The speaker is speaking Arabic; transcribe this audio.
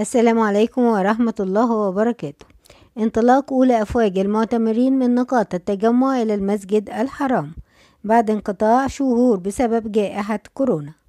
السلام عليكم ورحمة الله وبركاته انطلاق أولى أفواج المعتمرين من نقاط التجمع إلى المسجد الحرام بعد انقطاع شهور بسبب جائحة كورونا